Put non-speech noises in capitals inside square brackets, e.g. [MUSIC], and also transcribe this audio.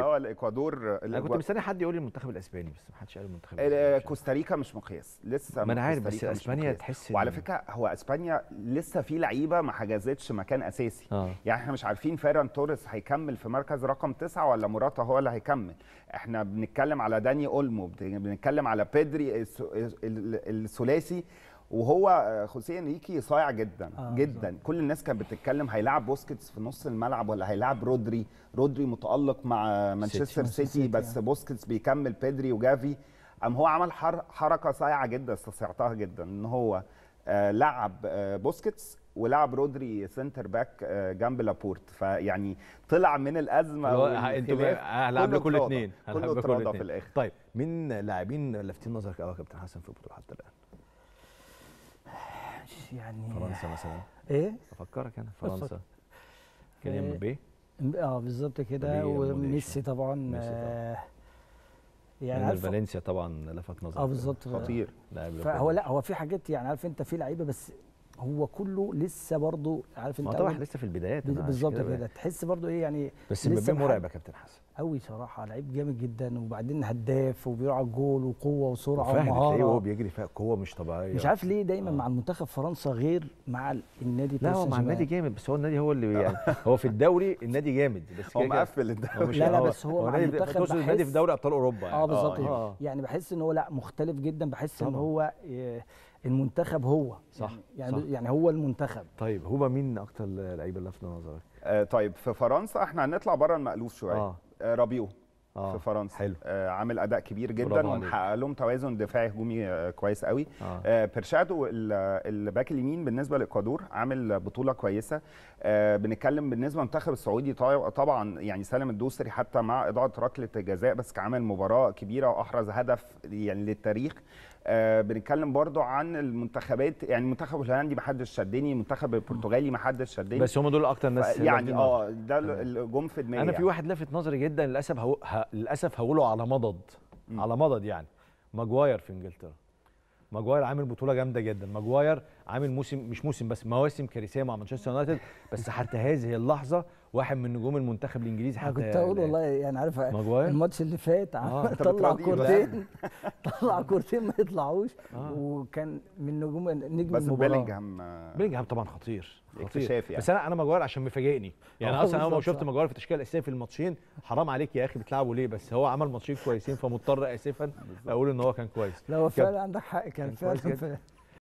اه الاكوادور انا كنت مستني حد يقول لي المنتخب الاسباني بس ما حدش قال المنتخب الاسباني كوستاريكا مش مقياس لسه ما انا عارف بس اسبانيا تحس وعلى فكره هو اسبانيا لسه في لعيبه ما حجزتش مكان اساسي آه. يعني احنا مش عارفين فيران توريس هيكمل في مركز رقم تسعه ولا موراتا هو اللي هيكمل احنا بنتكلم على داني اولمو بنتكلم على بيدري الثلاثي وهو آه، خوسيه انريكي صايع جدا آه جدا بالزبط. كل الناس كانت بتتكلم هيلاعب بوسكيتس في نص الملعب ولا هيلاعب رودري رودري متالق مع مانشستر سيتي, سيتي بس يعني. بوسكيتس بيكمل بيدري وجافي ام هو عمل حر حركه صايعه جدا استصعتها جدا ان هو آه لعب آه بوسكيتس ولعب رودري سنتر باك آه، جنب لابورت فيعني طلع من الازمه انتوا هلعب لكم الاثنين هلعب لكم الاثنين طيب مين لاعبين لافتين نظرك قوي يا كابتن حسن في البطوله حتى الان؟ يعني فرنسا مثلا ايه افكرك انا فرنسا كيليان إيه. مبابي اه بالظبط كده وميسي طبعا, يعني عارف فالنسيا طبعا لفت نظر اه بالظبط خطير لاعب هو لا هو في حاجات يعني عارف انت في لعيبه بس هو كله لسه برضه عارف انت طبعا لسه في البدايات بالظبط كده تحس برضه ايه يعني بس مبابي مرعب يا كابتن حسن قوي صراحه لعيب جامد جدا وبعدين هداف وبيقع جول وقوه وسرعه ومهاره تلاقيه وهو بيجري فيها قوه مش طبيعيه مش عارف ليه دايما آه. مع المنتخب فرنسا غير مع النادي لا هو مع النادي جامد بس هو النادي هو اللي [LAUGHS] يعني هو في الدوري النادي جامد بس هو مقفل الدوري لا لا بس هو, هو مع المنتخب بحس النادي في دوري ابطال اوروبا يعني اه بالظبط آه. يعني بحس ان هو لا مختلف جدا بحس ان هو آه، المنتخب هو صح يعني-, يعني صح. يعني هو المنتخب طيب هو مين اكتر لعيبه لفت نظرك آه طيب في فرنسا احنا هنطلع بره المالوف شويه آه. آه رابيو آه. في فرنسا حلو. آه عامل اداء كبير جدا ومحقق لهم توازن دفاعي هجومي آه كويس قوي آه. آه بيرشادو الباك اليمين بالنسبه لاكوادور عامل بطوله كويسه آه بنتكلم بالنسبه للمنتخب السعودي طبعا يعني سالم الدوسري حتى مع اضاعه ركله الجزاء بس عامل مباراه كبيره واحرز هدف يعني للتاريخ آه بنتكلم برضو عن المنتخبات يعني المنتخب الهولندي ما حدش شدني المنتخب البرتغالي ما حدش شدني بس هم دول اكتر ناس يعني اه ده اللي جم في دماغي انا في يعني. واحد لفت نظري جدا للاسف للاسف هقوله على مضض على مضض يعني ماجواير في انجلترا ماجواير عامل بطوله جامده جدا ماجواير عامل موسم مش موسم بس مواسم كارثيه مع مانشستر يونايتد بس حتى هذه اللحظه واحد من نجوم المنتخب الانجليزي حتى كنت اقول يعني والله يعني عارف الماتش اللي فات آه [LAUGHS] طلع كورتين [LAUGHS] طلع كورتين ما يطلعوش آه. وكان من نجوم نجم بس بيلينجهام آه، بيلينجهام طبعا خطير خطير يعني. بس انا انا ماجواير عشان مفاجئني يعني آه، اصلا اول ما شفت ماجواير في التشكيله الاساسيه في الماتشين حرام عليك يا اخي بتلعبوا ليه بس هو عمل ماتشين كويسين فمضطر اسفا اقول ان هو كان كويس لا هو فعلا عندك حق كان, كان فعلا